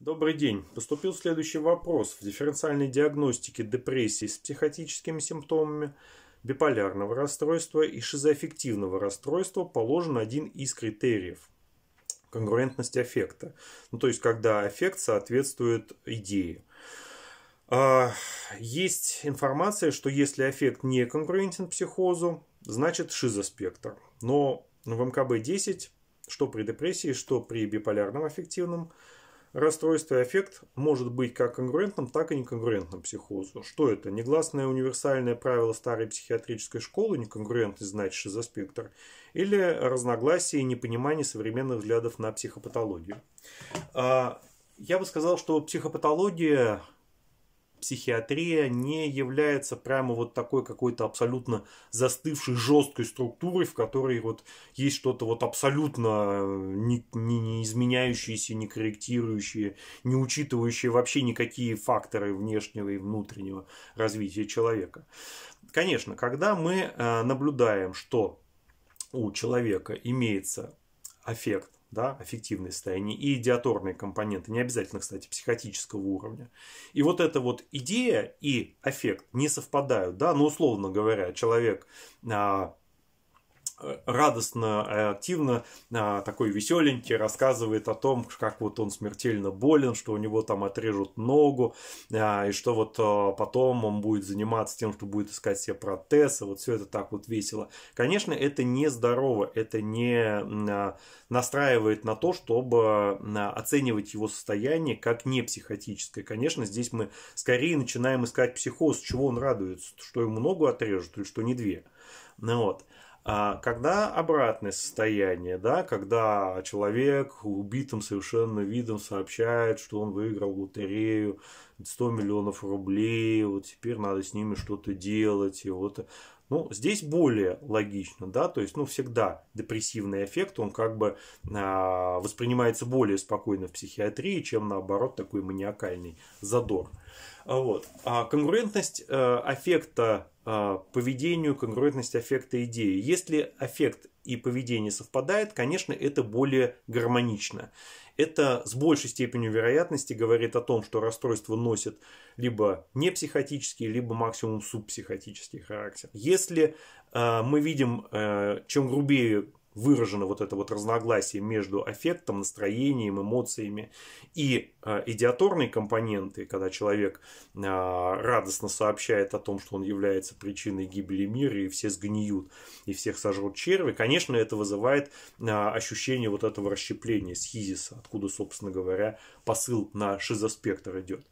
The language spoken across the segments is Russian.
Добрый день. Поступил следующий вопрос. В дифференциальной диагностике депрессии с психотическими симптомами биполярного расстройства и шизоаффективного расстройства положен один из критериев – конгруентность аффекта. Ну, то есть, когда аффект соответствует идее. А, есть информация, что если аффект не конкурентен психозу, значит шизоспектр. Но в МКБ-10, что при депрессии, что при биполярном аффективном расстройстве, Расстройство и эффект может быть как конгруентным, так и неконгруентным психозу. Что это? Негласное универсальное правило старой психиатрической школы, неконгруентность значит шизоспектр, или разногласие и непонимание современных взглядов на психопатологию. А, я бы сказал, что психопатология психиатрия не является прямо вот такой какой-то абсолютно застывшей жесткой структурой, в которой вот есть что-то вот абсолютно не, э, не, не изменяющееся, не корректирующее, не учитывающее вообще никакие факторы внешнего и внутреннего развития человека. Конечно, когда мы э, наблюдаем, что у человека имеется аффект, да, аффективные состояния и идиаторные компоненты, не обязательно, кстати, психотического уровня. И вот эта вот идея и эффект не совпадают, да, но ну, условно говоря, человек а, радостно, активно, а, такой веселенький, рассказывает о том, как вот он смертельно болен, что у него там отрежут ногу, а, и что вот а, потом он будет заниматься тем, что будет искать себе протез, и вот все это так вот весело. Конечно, это не здорово, это не настраивает на то, чтобы оценивать его состояние как не психотическое. Конечно, здесь мы скорее начинаем искать психоз, чего он радуется, что ему ногу отрежут или что не две. Ну вот. А когда обратное состояние, да, когда человек убитым совершенно видом сообщает, что он выиграл лотерею 100 миллионов рублей, вот теперь надо с ними что-то делать, и вот ну, здесь более логично, да, то есть, ну, всегда депрессивный эффект, он как бы э, воспринимается более спокойно в психиатрии, чем наоборот такой маниакальный задор. А, вот. А конгруентность э, аффекта э, поведению, конгруентность аффекта идеи. Если аффект и поведение совпадает, конечно, это более гармонично. Это с большей степенью вероятности говорит о том, что расстройство носит либо не психотический, либо максимум субпсихотический характер. Если э, мы видим, э, чем грубее выражено вот это вот разногласие между аффектом, настроением, эмоциями и э, идиаторные компоненты, когда человек э, радостно сообщает о том, что он является причиной гибели мира, и все сгниют, и всех сожрут черви, конечно, это вызывает э, ощущение вот этого расщепления, схизиса, откуда, собственно говоря, посыл на шизоспектр идет.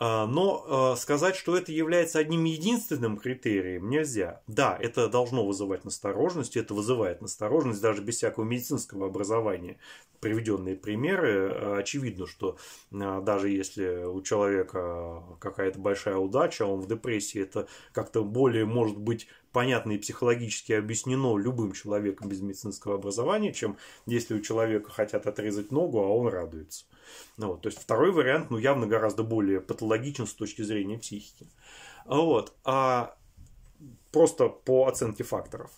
Э, но э, сказать, что это является одним единственным критерием, нельзя. Да, это должно вызывать насторожность, это вызывает насторожность даже без всякого медицинского образования. Приведенные примеры, э, очевидно, что даже если у человека какая-то большая удача, он в депрессии, это как-то более может быть понятно и психологически объяснено любым человеком без медицинского образования, чем если у человека хотят отрезать ногу, а он радуется. Ну, вот, то есть второй вариант ну, явно гораздо более патологичен с точки зрения психики. Вот. А просто по оценке факторов.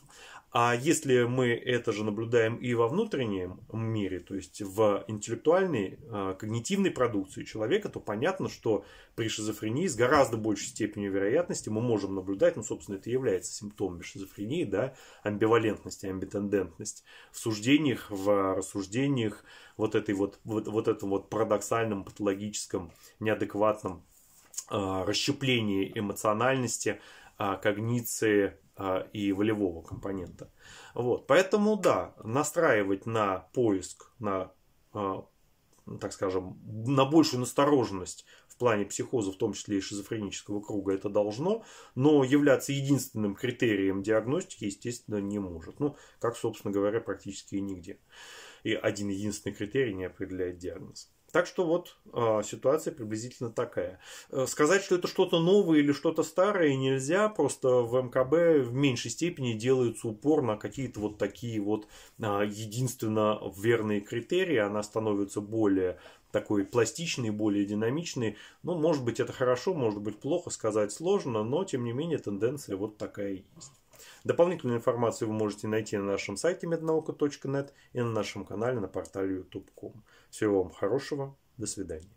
А если мы это же наблюдаем и во внутреннем мире, то есть в интеллектуальной, а, когнитивной продукции человека, то понятно, что при шизофрении с гораздо большей степенью вероятности мы можем наблюдать, ну, собственно, это является симптомами шизофрении, да, амбивалентность, амбитендентность в суждениях, в рассуждениях, вот этой вот, вот, вот этом вот парадоксальном, патологическом, неадекватном а, расщеплении эмоциональности, а, когниции а, и волевого компонента. Вот. Поэтому, да, настраивать на поиск, на, так скажем, на большую настороженность в плане психоза, в том числе и шизофренического круга, это должно, но являться единственным критерием диагностики, естественно, не может. Ну, как, собственно говоря, практически и нигде. И один единственный критерий не определяет диагноз. Так что вот а, ситуация приблизительно такая. Э, сказать, что это что-то новое или что-то старое нельзя, просто в МКБ в меньшей степени делается упор на какие-то вот такие вот а, единственно верные критерии, она становится более такой пластичный, более динамичный. Ну, может быть, это хорошо, может быть, плохо сказать сложно, но, тем не менее, тенденция вот такая есть. Дополнительную информацию вы можете найти на нашем сайте mednauka.net и на нашем канале на портале youtube.com. Всего вам хорошего, до свидания.